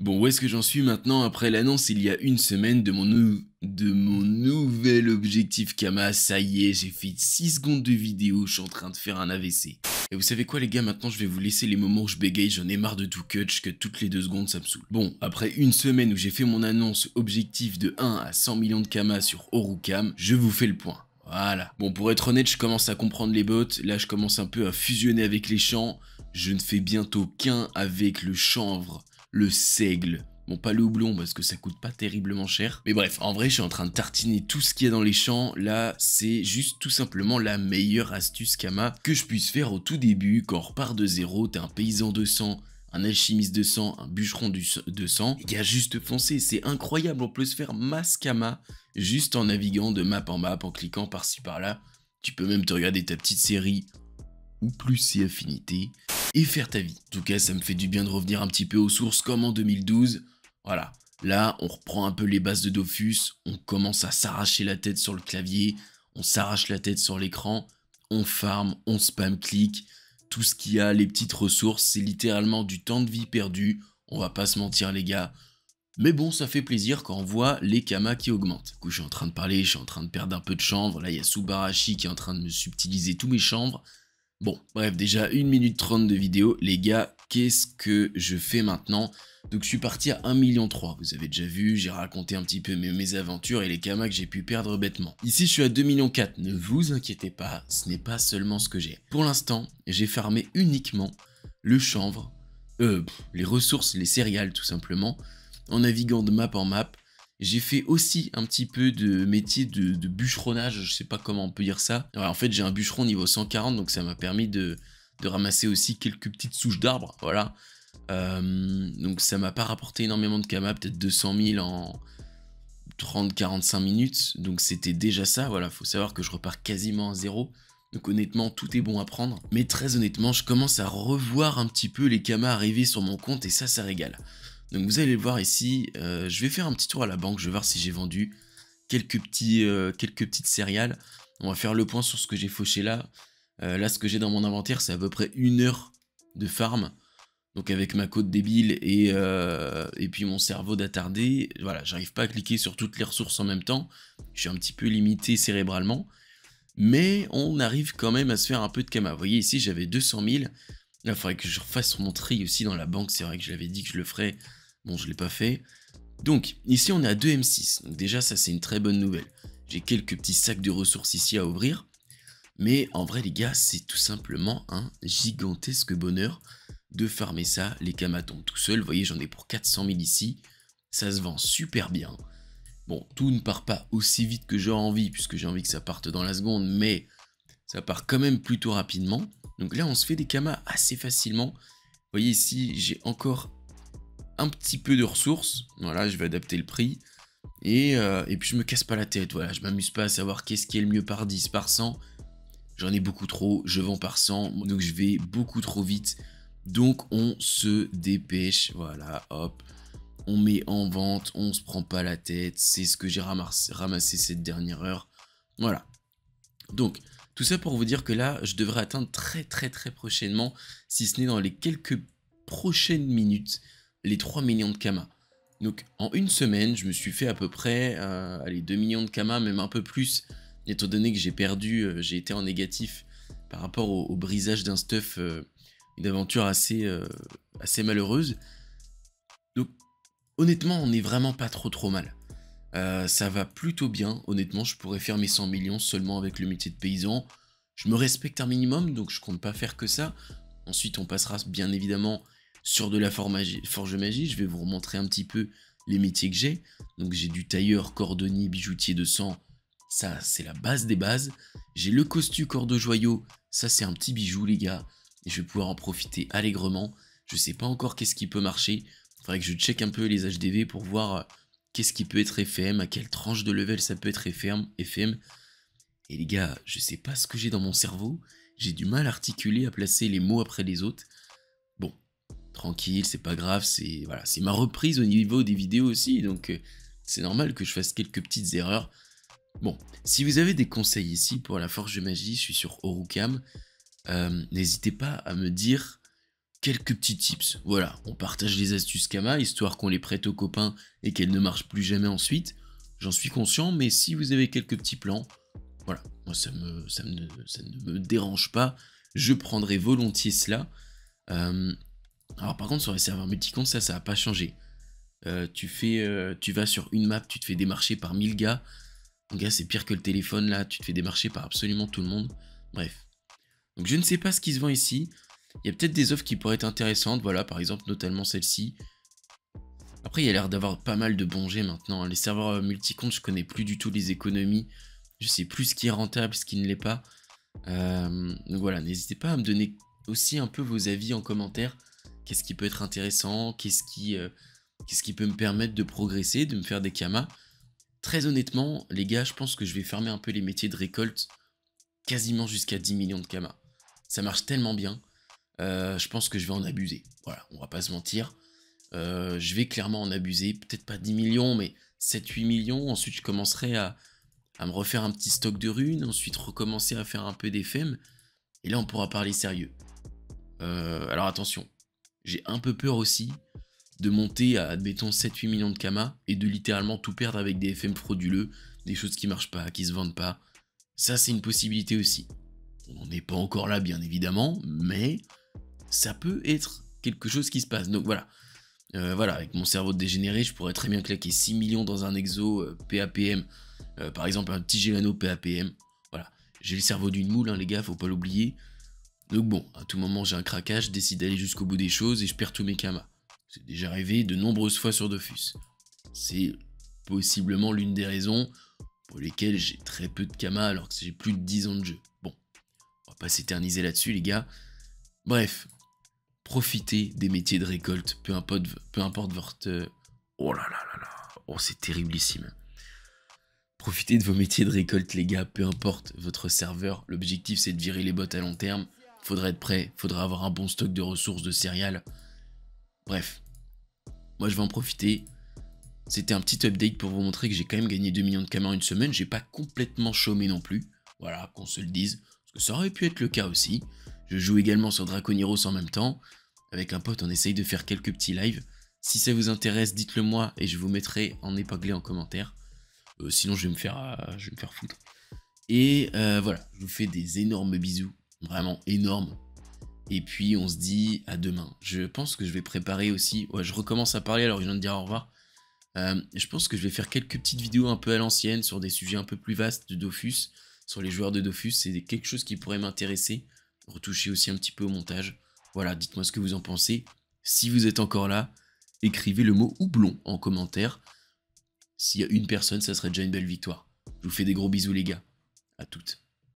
Bon, où est-ce que j'en suis maintenant après l'annonce il y a une semaine de mon, de mon nouvel objectif Kama Ça y est, j'ai fait 6 secondes de vidéo, je suis en train de faire un AVC. Et vous savez quoi les gars, maintenant je vais vous laisser les moments où je bégaye, j'en ai marre de tout cutch que toutes les deux secondes ça me saoule. Bon, après une semaine où j'ai fait mon annonce objectif de 1 à 100 millions de Kama sur Orukam, je vous fais le point. Voilà. Bon, pour être honnête, je commence à comprendre les bottes, Là, je commence un peu à fusionner avec les champs. Je ne fais bientôt qu'un avec le chanvre le seigle. Bon, pas le houblon parce que ça coûte pas terriblement cher. Mais bref, en vrai, je suis en train de tartiner tout ce qu'il y a dans les champs. Là, c'est juste tout simplement la meilleure astuce Kama que je puisse faire au tout début. Quand on repart de zéro, t'es un paysan de sang, un alchimiste de sang, un bûcheron de sang. Il y a juste foncé, c'est incroyable. On peut se faire masse Kama juste en naviguant de map en map, en cliquant par-ci par-là. Tu peux même te regarder ta petite série ou plus ses affinités faire ta vie. En tout cas, ça me fait du bien de revenir un petit peu aux sources comme en 2012. Voilà, là, on reprend un peu les bases de Dofus, on commence à s'arracher la tête sur le clavier, on s'arrache la tête sur l'écran, on farm, on spam click, tout ce qu'il y a, les petites ressources, c'est littéralement du temps de vie perdu, on va pas se mentir les gars. Mais bon, ça fait plaisir quand on voit les kamas qui augmentent. Du coup, je suis en train de parler, je suis en train de perdre un peu de chambre. Là, il y a Subarashi qui est en train de me subtiliser tous mes chambres. Bon, bref, déjà 1 minute 30 de vidéo. Les gars, qu'est-ce que je fais maintenant Donc je suis parti à 1 million 3. Vous avez déjà vu, j'ai raconté un petit peu mes, aventures et les camas que j'ai pu perdre bêtement. Ici, je suis à 2 millions 4. Ne vous inquiétez pas, ce n'est pas seulement ce que j'ai. Pour l'instant, j'ai farmé uniquement le chanvre, euh, les ressources, les céréales tout simplement, en naviguant de map en map, j'ai fait aussi un petit peu de métier de, bûcheronnage, je sais pas comment on peut dire ça. en fait, j'ai un bûcheron niveau 140, donc ça m'a permis de, ramasser aussi quelques petites souches d'arbres, voilà. Euh, donc ça m'a pas rapporté énormément de kama, peut-être 200 000 en 30-45 minutes, donc c'était déjà ça, voilà. Faut savoir que je repars quasiment à zéro. Donc honnêtement, tout est bon à prendre. Mais très honnêtement, je commence à revoir un petit peu les kamas arrivés sur mon compte et ça, ça régale. Donc vous allez voir ici, euh, je vais faire un petit tour à la banque, je vais voir si j'ai vendu quelques, petits, euh, quelques petites céréales. On va faire le point sur ce que j'ai fauché là. Euh, là, ce que j'ai dans mon inventaire, c'est à peu près une heure de farm. Donc avec ma côte débile et, puis mon cerveau d'attardé, voilà, j'arrive pas à cliquer sur toutes les ressources en même temps. Je suis un petit peu limité cérébralement. Mais on arrive quand même à se faire un peu de kama. Vous voyez ici, j'avais 200 000. Là, il faudrait que je refasse mon tri aussi dans la banque. C'est vrai que je l'avais dit que je le ferais Bon, je l'ai pas fait. Donc, ici, on est à 2 M6. Donc déjà, ça, c'est une très bonne nouvelle. J'ai quelques petits sacs de ressources ici à ouvrir. Mais en vrai, les gars, c'est tout simplement un gigantesque bonheur de farmer ça, les tombent tout seul. Vous voyez, j'en ai pour 400 000 ici. Ça se vend super bien. Bon, tout ne part pas aussi vite que j'ai envie, puisque j'ai envie que ça parte dans la seconde, mais ça part quand même plutôt rapidement. Donc là, on se fait des camas assez facilement. Vous voyez ici, j'ai encore un petit peu de ressources. Voilà, je vais adapter le prix. Et, euh, et puis je me casse pas la tête, voilà, je m'amuse pas à savoir qu'est-ce qui est le mieux par 10, par 100. J'en ai beaucoup trop, je vends par 100, donc je vais beaucoup trop vite. Donc on se dépêche, voilà, hop. On met en vente, on se prend pas la tête, c'est ce que j'ai ramassé, ramassé cette dernière heure. Voilà. Donc, tout ça pour vous dire que là, je devrais atteindre très très très prochainement, si ce n'est dans les quelques prochaines minutes, les 3 millions de kamas. Donc en une semaine, je me suis fait à peu près euh, 2 millions de kamas, même un peu plus, étant donné que j'ai perdu, euh, j'ai été en négatif par rapport au, brisage d'un stuff, euh, une aventure assez, euh, assez malheureuse. Donc honnêtement, on n'est vraiment pas trop trop mal. ça va plutôt bien, honnêtement, je pourrais faire mes 100 millions seulement avec le métier de paysan. Je me respecte un minimum, donc je compte pas faire que ça. Ensuite, on passera bien évidemment sur de la forge magie, je vais vous remontrer un petit peu les métiers que j'ai. Donc j'ai du tailleur, cordonnier, bijoutier de sang, ça c'est la base des bases. J'ai le costu corps de joyau, ça c'est un petit bijou les gars. Et je vais pouvoir en profiter allègrement. Je ne sais pas encore qu'est-ce qui peut marcher. Il Faudrait que je check un peu les HDV pour voir euh, qu'est-ce qui peut être FM, à quelle tranche de level ça peut être FM. Et les gars, je sais pas ce que j'ai dans mon cerveau. J'ai du mal à articuler, à placer les mots après les autres tranquille, c'est pas grave, c'est voilà, c'est ma reprise au niveau des vidéos aussi, donc euh, c'est normal que je fasse quelques petites erreurs. Bon, si vous avez des conseils ici pour la forge de magie, je suis sur Orukam. Euh, n'hésitez pas à me dire quelques petits tips. Voilà, on partage les astuces Kama, histoire qu'on les prête aux copains et qu'elles ne marchent plus jamais ensuite. J'en suis conscient, mais si vous avez quelques petits plans, voilà, moi ça, me, ça ne me dérange pas, je prendrai volontiers cela. Euh, alors par contre sur les serveurs multicomptes, ça ça n'a pas changé. Euh, tu, fais, euh, tu vas sur une map, tu te fais démarcher par 1000 gars. Donc gars c'est pire que le téléphone là, tu te fais démarcher par absolument tout le monde. Bref. Donc je ne sais pas ce qui se vend ici. Il y a peut-être des offres qui pourraient être intéressantes, voilà par exemple notamment celle-ci. Après il y a l'air d'avoir pas mal de bons jets maintenant. Hein. Les serveurs euh, multicomptes, je connais plus du tout les économies. Je sais plus ce qui est rentable, ce qui ne l'est pas. donc voilà, n'hésitez pas à me donner aussi un peu vos avis en commentaire qu'est-ce qui peut être intéressant, qu'est-ce qui, euh, qu'est-ce qui peut me permettre de progresser, de me faire des kamas. Très honnêtement, les gars, je pense que je vais fermer un peu les métiers de récolte quasiment jusqu'à 10 millions de kamas. Ça marche tellement bien, euh, je pense que je vais en abuser. Voilà, on va pas se mentir. Euh, je vais clairement en abuser, peut-être pas 10 millions, mais 7-8 millions. Ensuite, je commencerai à, me refaire un petit stock de runes, ensuite recommencer à faire un peu des d'FM. E Et là, on pourra parler sérieux. alors attention, j'ai un peu peur aussi de monter à, admettons, 7-8 millions de kamas et de littéralement tout perdre avec des FM frauduleux, des choses qui marchent pas, qui se vendent pas. Ça, c'est une possibilité aussi. On n'est pas encore là, bien évidemment, mais ça peut être quelque chose qui se passe. Donc voilà. Euh, voilà, avec mon cerveau dégénéré, je pourrais très bien claquer 6 millions dans un exo euh, PAPM, euh, par exemple un petit Gelano PAPM. Voilà, j'ai le cerveau d'une moule, hein, les gars, faut pas l'oublier. Donc bon, à tout moment j'ai un craquage, je décide d'aller jusqu'au bout des choses et je perds tous mes kamas. C'est déjà arrivé de nombreuses fois sur Dofus. C'est possiblement l'une des raisons pour lesquelles j'ai très peu de kamas alors que j'ai plus de 10 ans de jeu. Bon, on va pas s'éterniser là-dessus les gars. Bref, profitez des métiers de récolte, peu importe, peu importe votre... Euh, oh là là là là, oh c'est terriblissime. Profitez de vos métiers de récolte les gars, peu importe votre serveur, l'objectif c'est de virer les bottes à long terme Faudrait être prêt, faudrait avoir un bon stock de ressources, de céréales. Bref, moi je vais en profiter. C'était un petit update pour vous montrer que j'ai quand même gagné 2 millions de camas une semaine. J'ai pas complètement chômé non plus. Voilà, qu'on se le dise. Parce que ça aurait pu être le cas aussi. Je joue également sur Draconiros en même temps. Avec un pote, on essaye de faire quelques petits lives. Si ça vous intéresse, dites-le moi et je vous mettrai en épinglé en commentaire. Euh, sinon, je vais me faire, euh, je me faire foutre. Et euh, voilà, je vous fais des énormes bisous. Vraiment énorme. Et puis on se dit à demain. Je pense que je vais préparer aussi. Ouais, je recommence à parler alors je viens de dire au revoir. Euh, je pense que je vais faire quelques petites vidéos un peu à l'ancienne sur des sujets un peu plus vastes de Dofus, sur les joueurs de Dofus. C'est quelque chose qui pourrait m'intéresser. Retoucher aussi un petit peu au montage. Voilà, dites-moi ce que vous en pensez. Si vous êtes encore là, écrivez le mot houblon en commentaire. S'il y a une personne, ça serait déjà une belle victoire. Je vous fais des gros bisous les gars. À toutes.